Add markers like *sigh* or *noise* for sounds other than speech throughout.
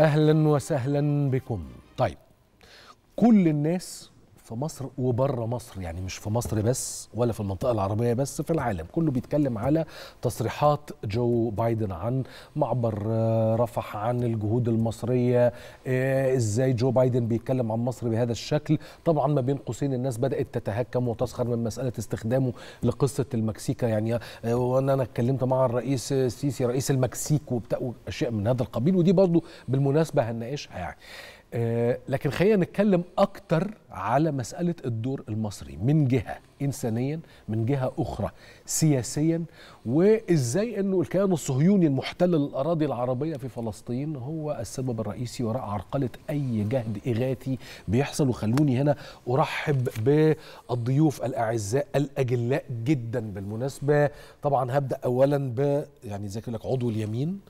اهلا وسهلا بكم طيب كل الناس في مصر وبره مصر يعني مش في مصر بس ولا في المنطقه العربيه بس في العالم كله بيتكلم على تصريحات جو بايدن عن معبر آه، رفح عن الجهود المصريه آه، ازاي جو بايدن بيتكلم عن مصر بهذا الشكل طبعا ما بين قوسين الناس بدات تتهكم وتسخر من مساله استخدامه لقصه المكسيكا يعني آه، وانا انا اتكلمت مع الرئيس السيسي رئيس المكسيك وبتاع اشياء من هذا القبيل ودي برضو بالمناسبه هنناقشها يعني لكن خلينا نتكلم اكتر على مسألة الدور المصري من جهة إنسانيا من جهة أخرى سياسيا وإزاي أنه الكيان الصهيوني المحتل للأراضي العربية في فلسطين هو السبب الرئيسي وراء عرقلة أي جهد إغاثي بيحصل وخلوني هنا أرحب بالضيوف الأعزاء الأجلاء جدا بالمناسبة طبعا هبدأ أولا ب يعني زي لك عضو اليمين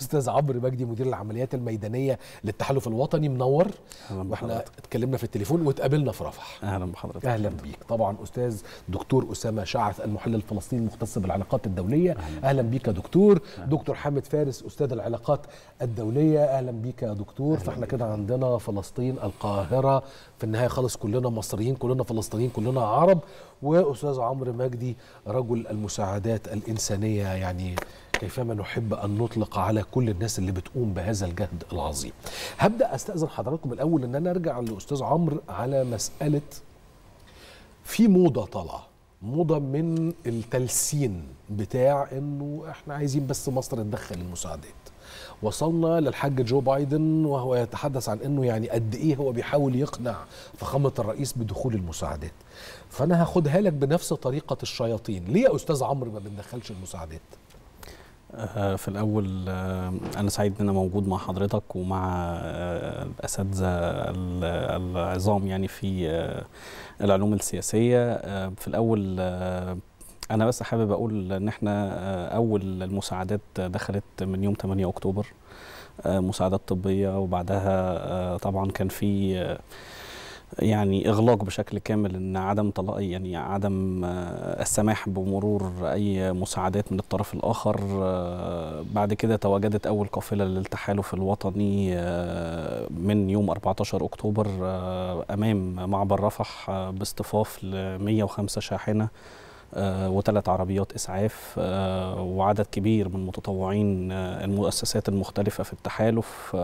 أستاذ عمرو مجدي مدير العمليات الميدانية للتحالف الوطني منور واحنا اتكلمنا في التليفون التليفون واتقابلنا في رفح اهلا بحضرتك اهلا بيك طبعا استاذ دكتور اسامه شعث المحلل الفلسطيني المختص بالعلاقات الدوليه اهلا, أهلا بيك يا دكتور أهلا. دكتور حامد فارس استاذ العلاقات الدوليه اهلا بيك يا دكتور فاحنا كده عندنا فلسطين القاهره في النهايه خالص كلنا مصريين كلنا فلسطينيين كلنا عرب واستاذ عمرو مجدي رجل المساعدات الانسانيه يعني كيفما نحب أن نطلق على كل الناس اللي بتقوم بهذا الجهد العظيم هبدأ أستأذن حضراتكم الأول أن أنا أرجع لأستاذ عمرو على مسألة في موضة طالعة موضة من التلسين بتاع أنه إحنا عايزين بس مصر تدخل المساعدات وصلنا للحاج جو بايدن وهو يتحدث عن انه يعني قد ايه هو بيحاول يقنع فخامه الرئيس بدخول المساعدات فانا هاخدها لك بنفس طريقه الشياطين ليه يا استاذ عمرو ما بندخلش المساعدات آه، في الأول آه، أنا سعيد إن أنا موجود مع حضرتك ومع الأساتذة آه، العظام يعني في العلوم السياسية في الأول أنا بس حابب أقول إن إحنا أول المساعدات دخلت من يوم 8 أكتوبر مساعدات طبية وبعدها طبعا كان في يعني اغلاق بشكل كامل ان عدم طلاق يعني عدم آه، السماح بمرور اي مساعدات من الطرف الاخر آه، بعد كده تواجدت اول قافله للتحالف الوطني آه، من يوم 14 اكتوبر امام معبر رفح باصطفاف ل 105 شاحنه وثلاث عربيات اسعاف وعدد كبير من متطوعين المؤسسات المختلفه في التحالف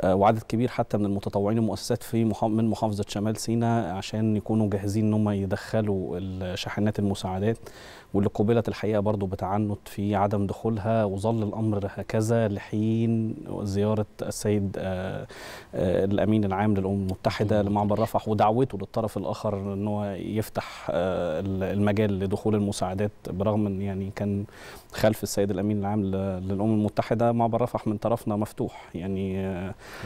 آه، وعدد كبير حتى من المتطوعين المؤسسات في من محافظه شمال سيناء عشان يكونوا جاهزين ان هم يدخلوا الشاحنات المساعدات واللي قبلت الحقيقه برضو بتعنت في عدم دخولها وظل الامر هكذا لحين زياره السيد آه، آه، الامين العام للامم المتحده لمعبر رفح ودعوته للطرف الاخر ان هو يفتح المجال لدخول المساعدات برغم ان يعني كان خلف السيد الامين العام للامم المتحده معبر رفح من طرفنا مفتوح يعني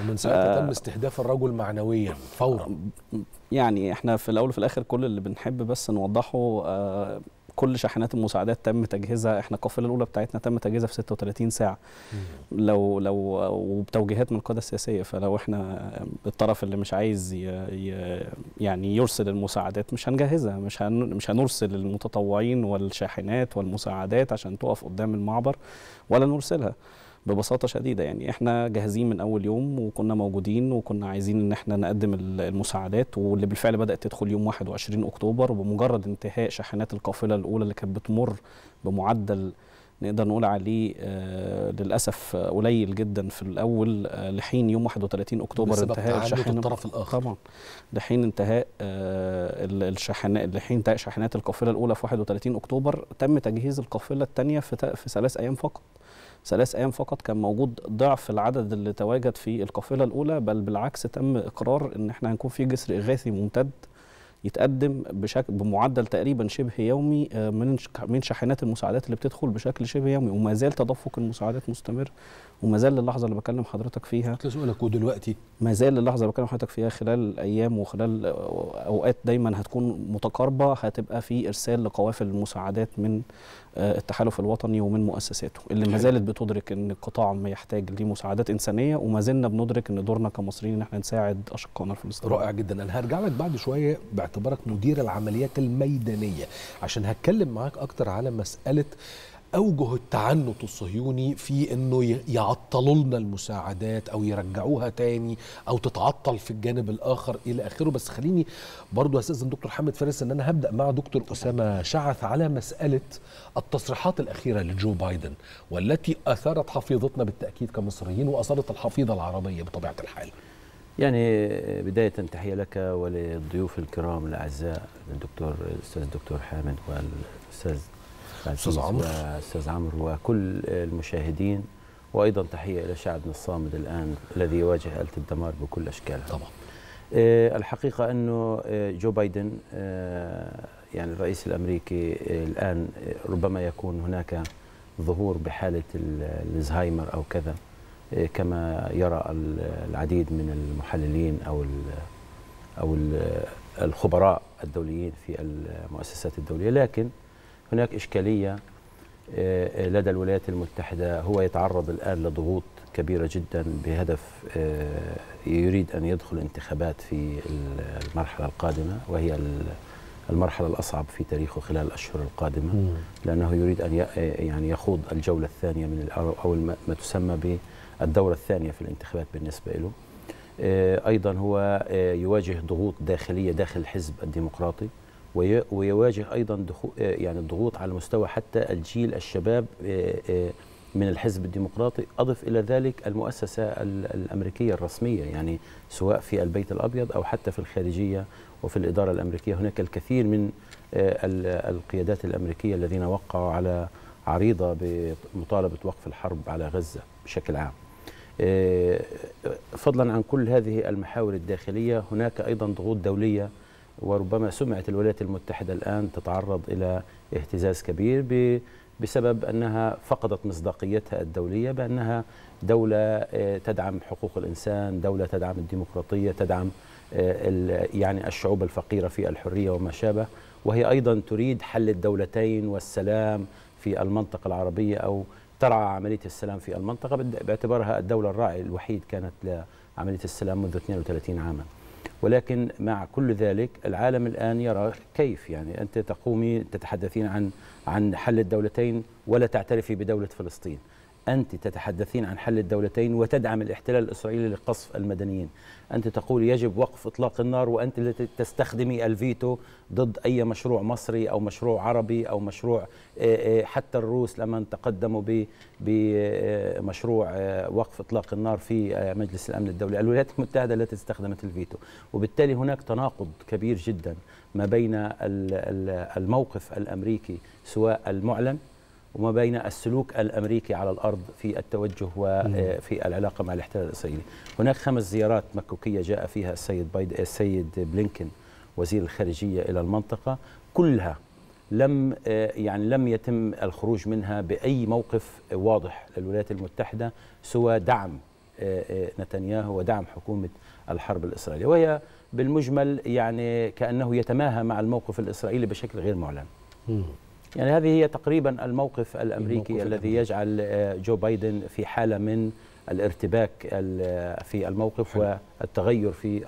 ومن ساعتها آه، تم استهداف الرجل معنويا فورا يعني احنا في الاول وفي الاخر كل اللي بنحب بس نوضحه آه كل شاحنات المساعدات تم تجهيزها احنا القافله الاولى بتاعتنا تم تجهيزها في 36 ساعه لو لو وبتوجيهات من القاده السياسيه فلو احنا الطرف اللي مش عايز ي ي يعني يرسل المساعدات مش هنجهزها مش هن مش هنرسل المتطوعين والشاحنات والمساعدات عشان تقف قدام المعبر ولا نرسلها ببساطه شديده يعني احنا جاهزين من اول يوم وكنا موجودين وكنا عايزين ان احنا نقدم المساعدات واللي بالفعل بدات تدخل يوم 21 اكتوبر وبمجرد انتهاء شحنات القافله الاولى اللي كانت بتمر بمعدل نقدر نقول عليه آه، للاسف قليل جدا في الاول آه، لحين يوم 31 اكتوبر انتهاء الشحنه الطرف الاخر طبعا لحين انتهاء آه الشحنات لحين انتهاء شحنات القافله الاولى في 31 اكتوبر تم تجهيز القافله الثانيه في ثلاث ايام فقط ثلاث أيام فقط كان موجود ضعف العدد اللي تواجد في القافلة الأولى بل بالعكس تم إقرار إن إحنا هنكون في جسر إغاثي ممتد يتقدم بشكل بمعدل تقريبا شبه يومي آه، من من شاحنات المساعدات اللي بتدخل بشكل شبه يومي وما زال تدفق المساعدات مستمر وما زال اللحظه اللي بكلم حضرتك فيها كنت ودلوقتي ما زال اللحظه اللي بكلم حضرتك فيها خلال ايام وخلال اوقات دايما هتكون متقاربه هتبقى في ارسال لقوافل المساعدات من آه، التحالف الوطني ومن مؤسساته اللي ما زالت بتدرك ان القطاع ما يحتاج لمساعدات انسانيه وما زلنا بندرك ان دورنا كمصريين ان احنا نساعد اشقائنا الفلسطينيين. رائع جدا انا هرجع لك بعد شويه باعتبارك مدير العمليات الميدانيه عشان هتكلم معاك اكتر على مساله اوجه التعنت الصهيوني في انه يعطلوا لنا المساعدات او يرجعوها تاني او تتعطل في الجانب الاخر الى اخره بس خليني برضو استاذن دكتور حمد فارس ان انا هبدا مع دكتور اسامه شعث على مساله التصريحات الاخيره لجو بايدن والتي اثارت حفيظتنا بالتاكيد كمصريين واثارت الحفيظه العربيه بطبيعه الحال. يعني بداية تحية لك وللضيوف الكرام الأعزاء الدكتور الأستاذ الدكتور حامد والأستاذ استاذ عمرو استاذ عمرو وكل المشاهدين وايضا تحيه الى شعبنا الصامد الان الذي يواجه اله الدمار بكل اشكالها طبعا آه، الحقيقه انه آه، جو بايدن آه، يعني الرئيس الامريكي الان ربما يكون هناك ظهور بحاله الزهايمر او كذا كما يرى العديد من المحللين او او الخبراء الدوليين في المؤسسات الدوليه لكن هناك إشكالية آه، آه، لدى الولايات المتحدة هو يتعرض الآن لضغوط كبيرة جدا بهدف آه، يريد أن يدخل انتخابات في المرحلة القادمة وهي المرحلة الأصعب في تاريخه خلال الأشهر القادمة لأنه يريد أن يعني يخوض الجولة الثانية من أو ما تسمى بالدورة الثانية في الانتخابات بالنسبة له أيضا هو يواجه ضغوط داخلية داخل الحزب الديمقراطي ويواجه ايضا آه، يعني الضغوط على مستوى حتى الجيل الشباب آه، آه، من الحزب الديمقراطي أضف إلى ذلك المؤسسة الأمريكية الرسمية يعني سواء في البيت الأبيض أو حتى في الخارجية وفي الإدارة الأمريكية هناك الكثير من القيادات الأمريكية الذين وقعوا على عريضة بمطالبة وقف الحرب على غزة بشكل عام فضلا عن كل هذه المحاور الداخلية هناك أيضا ضغوط دولية وربما سمعت الولايات المتحدة الآن تتعرض إلى اهتزاز كبير بسبب أنها فقدت مصداقيتها الدولية بأنها دولة آه، تدعم حقوق الإنسان دولة تدعم الديمقراطية تدعم آه، يعني الشعوب الفقيرة في الحرية وما شابه وهي أيضا تريد حل الدولتين والسلام في المنطقة العربية أو ترعى عملية السلام في المنطقة باعتبارها الدولة الراعي الوحيد كانت لعملية السلام منذ 32 عاماً ولكن مع كل ذلك العالم الآن يرى كيف يعني أنت تقومي تتحدثين عن عن حل الدولتين ولا تعترفي بدولة فلسطين أنت تتحدثين عن حل الدولتين وتدعم الاحتلال الإسرائيلي لقصف المدنيين أنت تقول يجب وقف إطلاق النار وأنت التي تستخدمي الفيتو ضد أي مشروع مصري أو مشروع عربي أو مشروع آه، آه، حتى الروس لما تقدموا بمشروع آه، وقف إطلاق النار في مجلس الأمن الدولي الولايات المتحدة التي استخدمت الفيتو وبالتالي هناك تناقض كبير جدا ما بين الموقف الأمريكي سواء المعلن وما بين السلوك الامريكي على الارض في التوجه وفي آه، العلاقه مع الاحتلال الاسرائيلي. هناك خمس زيارات مكوكيه جاء فيها السيد بايد آه، السيد بلينكن وزير الخارجيه الى المنطقه كلها لم آه، يعني لم يتم الخروج منها باي موقف واضح للولايات المتحده سوى دعم نتنياهو ودعم حكومه الحرب الاسرائيليه وهي بالمجمل يعني كانه يتماهى مع الموقف الاسرائيلي بشكل غير معلن. يعني هذه هي تقريبا الموقف الأمريكي الموقف الذي يجعل آه، جو بايدن في حالة من الارتباك آه، في الموقف حلو. والتغير في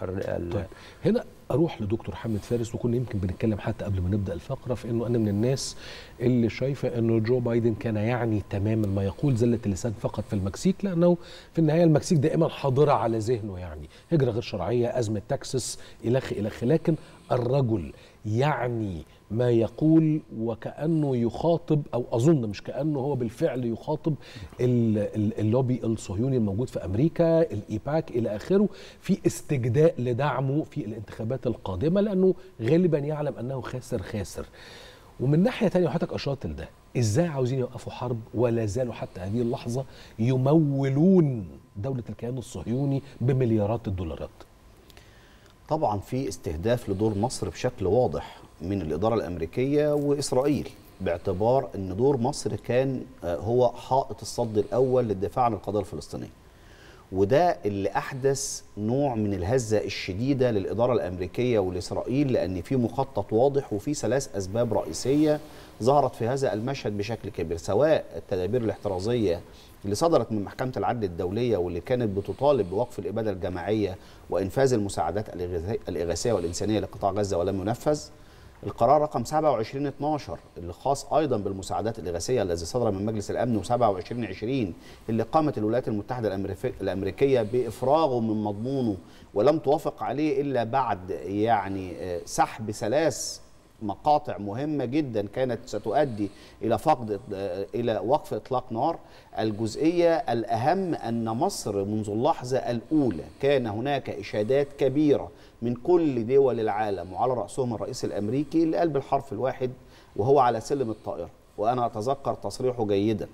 طيب. هنا اروح لدكتور حامد فارس وكنا يمكن بنتكلم حتى قبل ما نبدا الفقره في انه انا من الناس اللي شايفه انه جو بايدن كان يعني تماما ما يقول زله اللسان فقط في المكسيك لانه في النهايه المكسيك دائما حاضره على ذهنه يعني هجره غير شرعيه ازمه تكساس الخ الخ لكن الرجل يعني ما يقول وكأنه يخاطب أو أظن مش كأنه هو بالفعل يخاطب اللوبي الصهيوني الموجود في أمريكا الإيباك إلى آخره في استجداء لدعمه في الانتخابات القادمة لأنه غالبا يعلم أنه خاسر خاسر ومن ناحية تانية وحضرتك أشرت لده إزاي عاوزين يوقفوا حرب ولا زالوا حتى هذه اللحظة يمولون دولة الكيان الصهيوني بمليارات الدولارات طبعا في استهداف لدور مصر بشكل واضح من الإدارة الأمريكية وإسرائيل باعتبار أن دور مصر كان آه، هو حائط الصد الأول للدفاع عن القضية الفلسطينية وده اللي أحدث نوع من الهزة الشديدة للإدارة الأمريكية والإسرائيل لأن في مخطط واضح وفي ثلاث أسباب رئيسية ظهرت في هذا المشهد بشكل كبير سواء التدابير الاحترازية اللي صدرت من محكمة العدل الدولية واللي كانت بتطالب بوقف الإبادة الجماعية وإنفاذ المساعدات الإغاثية والإنسانية لقطاع غزة ولم ينفذ القرار رقم 2712 اللي خاص ايضا بالمساعدات الاغاثيه الذي صدر من مجلس الامن و2720 اللي قامت الولايات المتحده الامريكيه بافراغه من مضمونه ولم توافق عليه الا بعد يعني آه، سحب ثلاث مقاطع مهمه جدا كانت ستؤدي الى فقد الى وقف اطلاق نار الجزئيه الاهم ان مصر منذ اللحظه الاولى كان هناك اشادات كبيره من كل دول العالم وعلى راسهم الرئيس الامريكي اللي قال بالحرف الواحد وهو على سلم الطائره وانا اتذكر تصريحه جيدا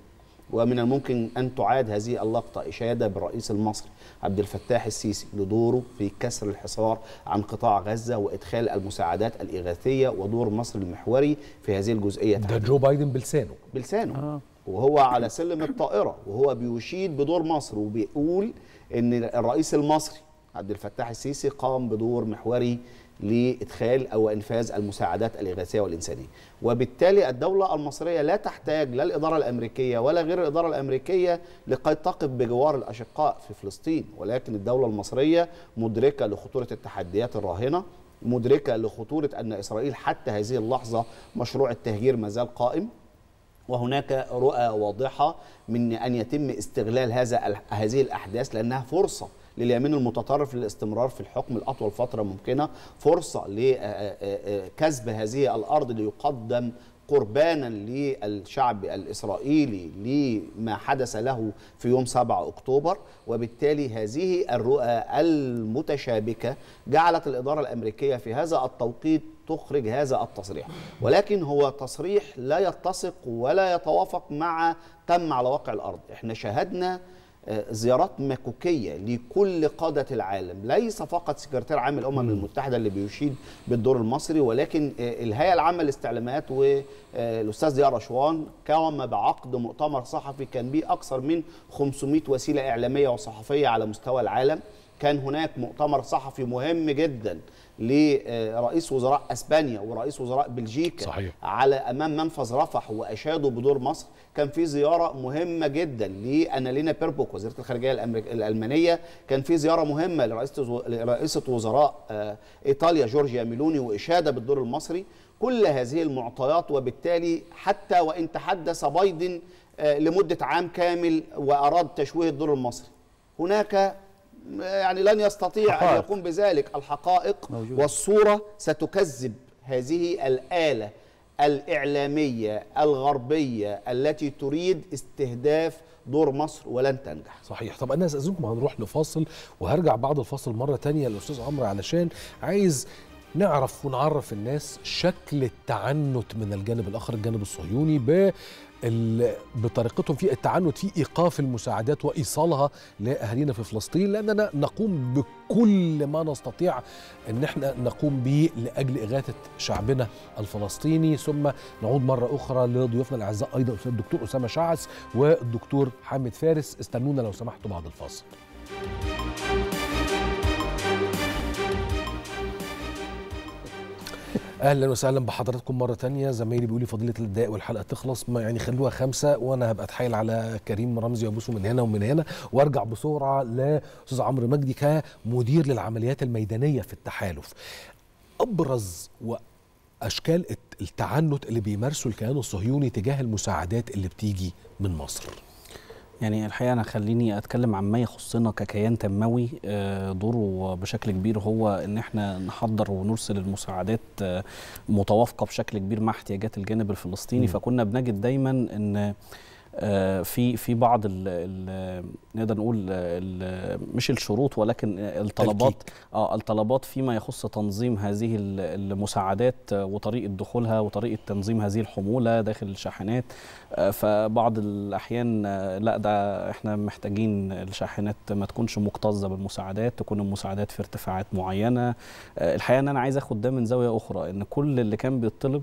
ومن الممكن أن تعاد هذه اللقطة إشادة بالرئيس المصري عبد الفتاح السيسي لدوره في كسر الحصار عن قطاع غزة وإدخال المساعدات الإغاثية ودور مصر المحوري في هذه الجزئية ده جو بايدن بلسانه بلسانه آه. وهو على سلم الطائرة وهو بيشيد بدور مصر وبيقول إن الرئيس المصري عبد الفتاح السيسي قام بدور محوري لادخال او انفاذ المساعدات الاغاثيه والانسانيه وبالتالي الدوله المصريه لا تحتاج لا الاداره الامريكيه ولا غير الاداره الامريكيه لقد تقف بجوار الاشقاء في فلسطين ولكن الدوله المصريه مدركه لخطوره التحديات الراهنه مدركه لخطوره ان اسرائيل حتى هذه اللحظه مشروع التهجير ما زال قائم وهناك رؤى واضحه من ان يتم استغلال هذا هذه الاحداث لانها فرصه لليمين المتطرف للاستمرار في الحكم لاطول فتره ممكنه فرصه لكسب آه، آه، آه، هذه الارض ليقدم قربانا للشعب الإسرائيلي لما حدث له في يوم 7 أكتوبر وبالتالي هذه الرؤى المتشابكة جعلت الإدارة الأمريكية في هذا التوقيت تخرج هذا التصريح ولكن هو تصريح لا يتسق ولا يتوافق مع تم على واقع الأرض احنا شاهدنا آه، زيارات مكوكيه لكل قاده العالم ليس فقط سكرتير عام الامم المتحده اللي بيشيد بالدور المصري ولكن آه، الهيئه العامه للاستعلامات والاستاذ آه، ديار رشوان قام بعقد مؤتمر صحفي كان به اكثر من 500 وسيله اعلاميه وصحفيه على مستوى العالم كان هناك مؤتمر صحفي مهم جدا لرئيس وزراء اسبانيا ورئيس وزراء بلجيكا صحيح. على امام منفذ رفح واشادوا بدور مصر كان في زياره مهمه جدا لانالينا بيربوك وزيره الخارجيه الالمانيه كان في زياره مهمه لرئيسه لرئيسه وزراء آه، ايطاليا جورجيا ميلوني واشاده بالدور المصري كل هذه المعطيات وبالتالي حتى وان تحدث بايدن آه، لمده عام كامل واراد تشويه الدور المصري هناك يعني لن يستطيع حقائق. ان يقوم بذلك الحقائق موجود. والصوره ستكذب هذه الاله الإعلامية الغربية التي تريد استهداف دور مصر ولن تنجح صحيح طب أنا هستأذنكم هنروح لفاصل وهرجع بعد الفاصل مرة تانية للأستاذ عمرو علشان عايز نعرف ونعرف الناس شكل التعنت من الجانب الآخر الجانب الصهيوني بطريقتهم في التعنت في ايقاف المساعدات وايصالها لاهالينا في فلسطين لاننا نقوم بكل ما نستطيع ان احنا نقوم به لاجل اغاثه شعبنا الفلسطيني ثم نعود مره اخرى لضيوفنا الاعزاء ايضا الدكتور اسامه شعس والدكتور حامد فارس استنونا لو سمحتوا بعد الفاصل. اهلا وسهلا بحضراتكم مره ثانيه زمايلي بيقول لي فضيله دقايق والحلقه تخلص ما يعني خلوها خمسه وانا هبقى اتحايل على كريم رمزي وابوسه من هنا ومن هنا وارجع بسرعه لاستاذ عمرو مجدي كمدير للعمليات الميدانيه في التحالف ابرز و اشكال التعنت اللي بيمارسه الكيان الصهيوني تجاه المساعدات اللي بتيجي من مصر يعني الحقيقه انا خليني اتكلم عن ما يخصنا ككيان تنموي آه، دوره بشكل كبير هو ان احنا نحضر ونرسل المساعدات آه، متوافقه بشكل كبير مع احتياجات الجانب الفلسطيني م. فكنا بنجد دايما ان آه، في في بعض الـ الـ نقدر نقول آه، الـ مش الشروط ولكن الطلبات اه الطلبات فيما يخص تنظيم هذه المساعدات آه، وطريقه دخولها وطريقه تنظيم هذه الحموله داخل الشاحنات فبعض الاحيان لا ده احنا محتاجين الشاحنات ما تكونش مكتظه بالمساعدات تكون المساعدات في ارتفاعات معينه الحقيقه ان انا عايز اخد ده من زاويه اخرى ان كل اللي كان بيطلب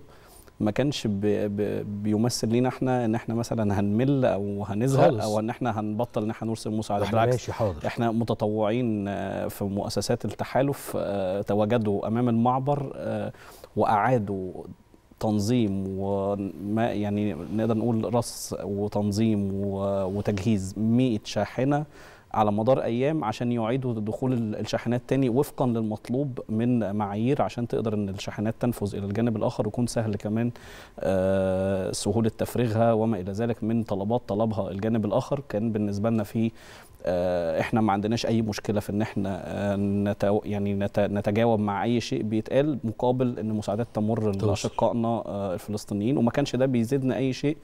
ما كانش بي بي بيمثل لينا احنا ان احنا مثلا هنمل او هنزهق او ان احنا هنبطل ان احنا نرسم مساعدات احنا يعني بالعكس ماشي حاضر. احنا متطوعين آه، في مؤسسات التحالف آه، تواجدوا امام المعبر آه، واعادوا تنظيم وما يعني نقدر نقول رص وتنظيم وتجهيز 100 شاحنه على مدار ايام عشان يعيدوا دخول الشاحنات تاني وفقا للمطلوب من معايير عشان تقدر ان الشاحنات تنفذ الى الجانب الاخر ويكون سهل كمان آه، سهوله تفريغها وما الى ذلك من طلبات طلبها الجانب الاخر كان بالنسبه لنا في آه، احنا ما عندناش اي مشكله في ان احنا آه، نتو يعني نتجاوب مع اي شيء بيتقال مقابل ان مساعدات تمر لاشقائنا الفلسطينيين وما كانش ده بيزيدنا اي شيء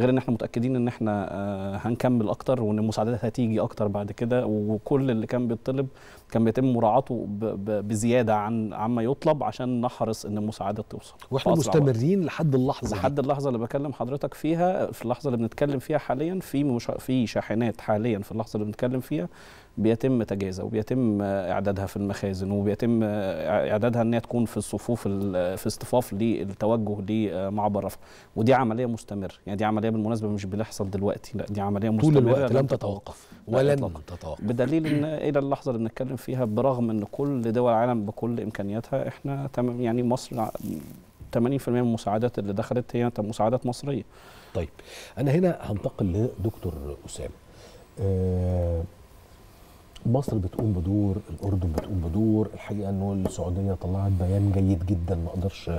غير ان احنا متاكدين ان احنا آه، هنكمل اكتر وان المساعدات هتيجي اكتر بعد كده وكل اللي كان بيطلب كان بيتم مراعاته بزياده عن عما يطلب عشان نحرص ان المساعدات توصل واحنا مستمرين لحد اللحظه لحد اللحظه اللي بكلم حضرتك فيها في اللحظه اللي بنتكلم فيها حاليا في مش... في شاحنات حاليا في اللحظه اللي بنتكلم فيها بيتم تجهيزها وبيتم اعدادها في المخازن وبيتم اعدادها ان هي تكون في الصفوف في اصطفاف للتوجه لمعبر رفح ودي عمليه مستمره يعني دي عمليه بالمناسبه مش بتحصل دلوقتي لا دي عمليه مستمره طول الوقت لم تتوقف ولن تتوقف بدليل ان الى اللحظه اللي بنتكلم فيها برغم ان كل دول العالم بكل امكانياتها احنا تمام يعني مصر 80% من المساعدات اللي دخلت هي مساعدات مصريه طيب انا هنا هنتقل لدكتور اسامه أه مصر بتقوم بدور الاردن بتقوم بدور الحقيقه انه السعوديه طلعت بيان جيد جدا ما اقدرش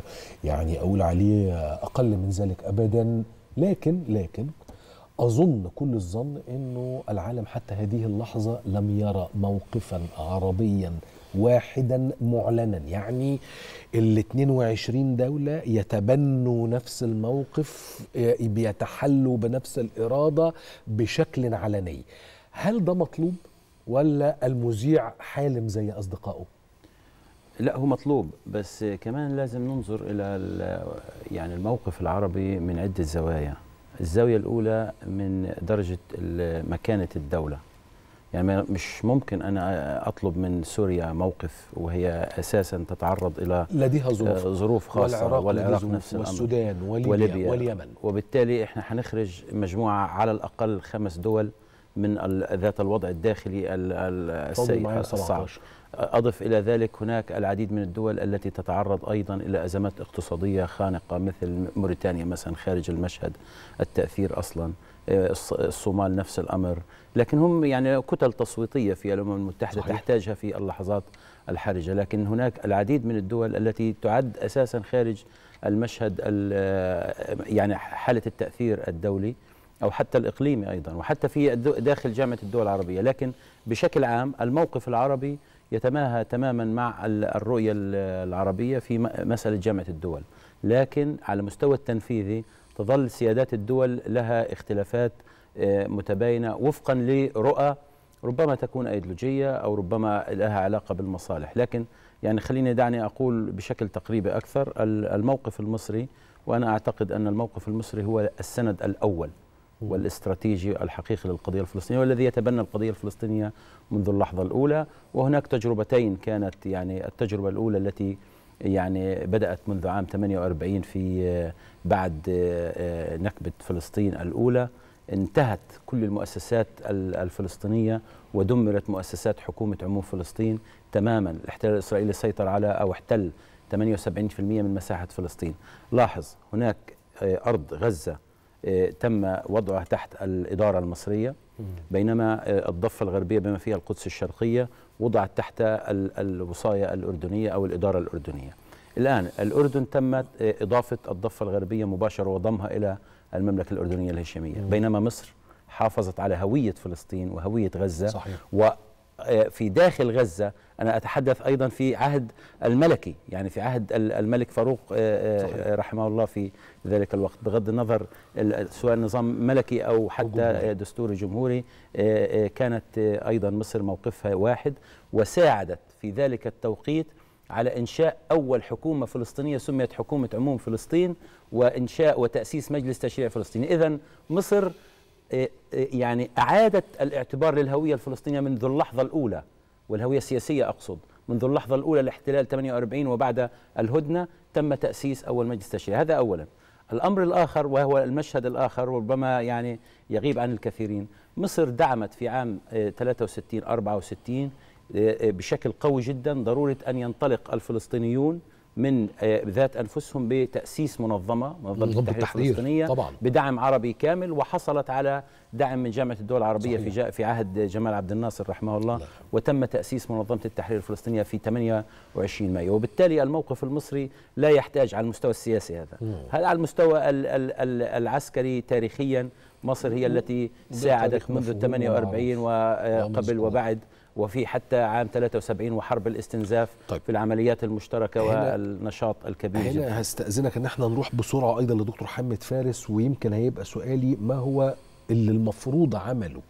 يعني اقول عليه اقل من ذلك ابدا لكن لكن اظن كل الظن انه العالم حتى هذه اللحظه لم يرى موقفا عربيا واحدا معلنا يعني ال 22 دولة يتبنوا نفس الموقف بيتحلوا بنفس الإرادة بشكل علني هل ده مطلوب؟ ولا المذيع حالم زي اصدقائه لا هو مطلوب بس كمان لازم ننظر الى يعني الموقف العربي من عده زوايا الزاويه الاولى من درجه مكانه الدوله يعني مش ممكن انا اطلب من سوريا موقف وهي اساسا تتعرض الى لديها ظروف آه، ظروف خاصه والعراق, والعراق نفس والسودان وليبيا, وليبيا واليمن وبالتالي احنا هنخرج مجموعه على الاقل خمس دول من ذات الوضع الداخلي السيء الصعب أضف إلى ذلك هناك العديد من الدول التي تتعرض أيضا إلى أزمات اقتصادية خانقة مثل موريتانيا مثلا خارج المشهد التأثير أصلا آه، الصومال نفس الأمر لكن هم يعني كتل تصويتية في الأمم المتحدة صحيح. تحتاجها في اللحظات الحرجة لكن هناك العديد من الدول التي تعد أساسا خارج المشهد آه، يعني حالة التأثير الدولي أو حتى الإقليمي أيضا وحتى في داخل جامعة الدول العربية لكن بشكل عام الموقف العربي يتماهى تماما مع الرؤية العربية في مسألة جامعة الدول لكن على مستوى التنفيذي تظل سيادات الدول لها اختلافات آه، متباينة وفقا لرؤى ربما تكون أيديولوجية أو ربما لها علاقة بالمصالح لكن يعني خليني دعني أقول بشكل تقريبي أكثر الموقف المصري وأنا أعتقد أن الموقف المصري هو السند الأول والاستراتيجي الحقيقي للقضية الفلسطينية والذي يتبنى القضية الفلسطينية منذ اللحظة الأولى وهناك تجربتين كانت يعني التجربة الأولى التي يعني بدأت منذ عام 48 في آه، بعد آه، آه، نكبة فلسطين الأولى انتهت كل المؤسسات الفلسطينية ودمرت مؤسسات حكومة عموم فلسطين تماما الاحتلال الإسرائيلي سيطر على أو احتل 78% من مساحة فلسطين لاحظ هناك أرض غزة آه، تم وضعها تحت الإدارة المصرية بينما آه، الضفة الغربية بما فيها القدس الشرقية وضعت تحت الوصاية الأردنية أو الإدارة الأردنية الآن الأردن تمت آه، إضافة الضفة الغربية مباشرة وضمها إلى المملكة الأردنية الهشامية بينما مصر حافظت على هوية فلسطين وهوية غزة صحيح. آه، في داخل غزة أنا أتحدث أيضا في عهد الملكي يعني في عهد الملك فاروق آه، آه، رحمه الله في ذلك الوقت بغض النظر سواء نظام ملكي أو حتى دستوري جمهوري كانت أيضا مصر موقفها واحد وساعدت في ذلك التوقيت على إنشاء أول حكومة فلسطينية سميت حكومة عموم فلسطين وإنشاء وتأسيس مجلس تشريع فلسطيني إذا مصر يعني اعاده الاعتبار للهويه الفلسطينيه منذ اللحظه الاولى والهويه السياسيه اقصد منذ اللحظه الاولى لاحتلال 48 وبعد الهدنه تم تاسيس اول مجلس تشريعي هذا اولا الامر الاخر وهو المشهد الاخر وربما يعني يغيب عن الكثيرين مصر دعمت في عام 63 64 آه، آه، بشكل قوي جدا ضروره ان ينطلق الفلسطينيون من آه، ذات انفسهم بتاسيس منظمه منظمه التحرير الفلسطينيه طبعا. بدعم عربي كامل وحصلت على دعم من جامعه الدول العربيه صحيح. في في عهد جمال عبد الناصر رحمه الله لا. وتم تاسيس منظمه التحرير الفلسطينيه في 28 مايو وبالتالي الموقف المصري لا يحتاج على المستوى السياسي هذا هذا على المستوى الـ الـ الـ العسكري تاريخيا مصر هي التي ساعدت منذ 48 آه، وقبل وبعد وفي حتى عام 73 وحرب الاستنزاف طيب. في العمليات المشتركه والنشاط الكبير هنا هستاذنك ان احنا نروح بسرعه ايضا لدكتور حمد فارس ويمكن هيبقى سؤالي ما هو اللي المفروض عمله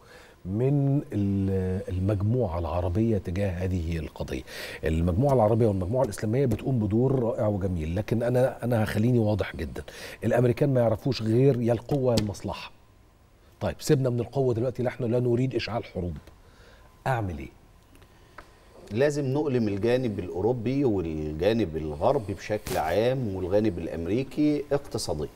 من المجموعة العربية تجاه هذه القضية المجموعة العربية والمجموعة الإسلامية بتقوم بدور رائع وجميل لكن أنا, أنا هخليني واضح جدا الأمريكان ما يعرفوش غير يا القوة يا المصلحة طيب سيبنا من القوة دلوقتي نحن لا نريد إشعال حروب اعمل ايه لازم نؤلم الجانب الاوروبي والجانب الغربي بشكل عام والجانب الامريكي اقتصاديا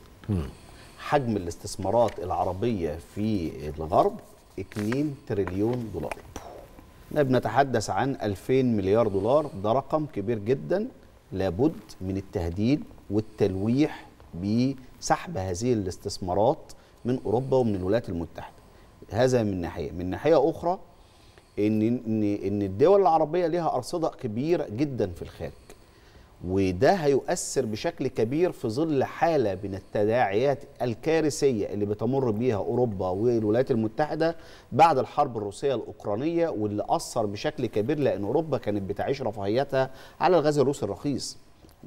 حجم الاستثمارات العربيه في الغرب 2 تريليون دولار احنا بنتحدث عن 2000 مليار دولار ده رقم كبير جدا لابد من التهديد والتلويح بسحب هذه الاستثمارات من اوروبا ومن الولايات المتحده هذا من ناحيه من ناحيه اخرى ان ان ان الدول العربيه ليها ارصده كبيره جدا في الخارج وده هيؤثر بشكل كبير في ظل حاله من التداعيات الكارثيه اللي بتمر بيها اوروبا والولايات المتحده بعد الحرب الروسيه الاوكرانيه واللي اثر بشكل كبير لان اوروبا كانت بتعيش رفاهيتها على الغاز الروسي الرخيص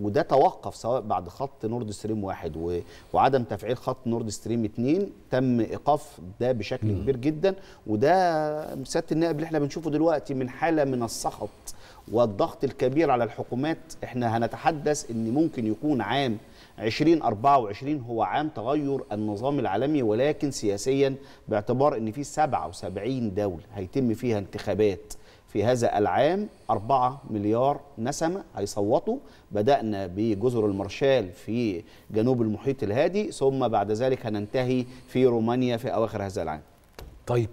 وده توقف سواء بعد خط نورد ستريم واحد و... وعدم تفعيل خط نورد ستريم 2 تم ايقاف ده بشكل مم. كبير جدا وده سياده النائب اللي احنا بنشوفه دلوقتي من حاله من السخط والضغط الكبير على الحكومات احنا هنتحدث ان ممكن يكون عام 2024 هو عام تغير النظام العالمي ولكن سياسيا باعتبار ان في 77 دوله هيتم فيها انتخابات في هذا العام 4 مليار نسمة هيصوتوا بدأنا بجزر المارشال في جنوب المحيط الهادي ثم بعد ذلك هننتهي في رومانيا في أواخر هذا العام طيب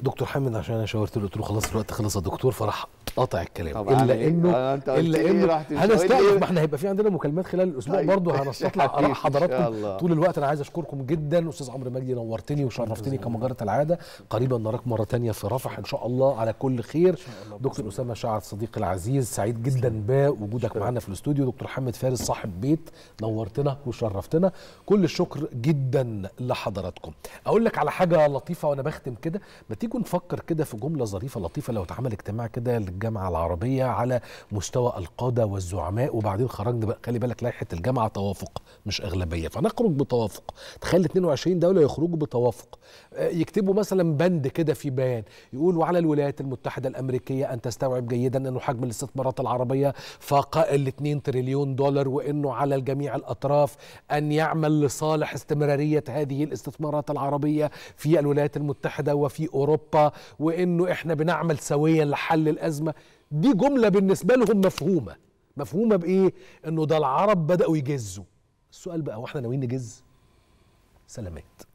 دكتور حامد عشان انا شاورت له قلت له خلاص الوقت خلص يا دكتور فراح قطع الكلام الا يعني انه الا إيه انه هنستقبل ما احنا هيبقى في عندنا مكالمات خلال الاسبوع طيب. أيوة. برضه *laughs* هنستطلع اراء حضراتكم طول الوقت انا عايز اشكركم جدا استاذ عمرو مجدي نورتني وشرفتني كما جرت العاده قريبا نراك مره ثانيه في رفح ان شاء الله على كل خير دكتور اسامه شعر صديقي العزيز سعيد جدا بوجودك معانا في الاستوديو دكتور محمد فارس صاحب بيت نورتنا وشرفتنا كل الشكر جدا لحضراتكم اقول لك على حاجه لطيفه وانا بختم كده ما تيجوا نفكر كده في جمله ظريفه لطيفه لو اتعمل اجتماع كده للجامعه الجامعه العربيه على مستوى القاده والزعماء وبعدين خرجنا بقى خلي بالك لائحه الجامعه توافق مش اغلبيه فنخرج بتوافق تخلي 22 دوله يخرجوا بتوافق آه، يكتبوا مثلا بند كده في بيان يقول وعلى الولايات المتحده الامريكيه ان تستوعب جيدا انه حجم الاستثمارات العربيه فاق ال 2 تريليون دولار وانه على الجميع الاطراف ان يعمل لصالح استمراريه هذه الاستثمارات العربيه في الولايات المتحده وفي اوروبا وانه احنا بنعمل سويا لحل الازمه دي جملة بالنسبة لهم مفهومة مفهومة بإيه؟ إنه ده العرب بدأوا يجزوا السؤال بقى واحنا ناويين نجز سلامات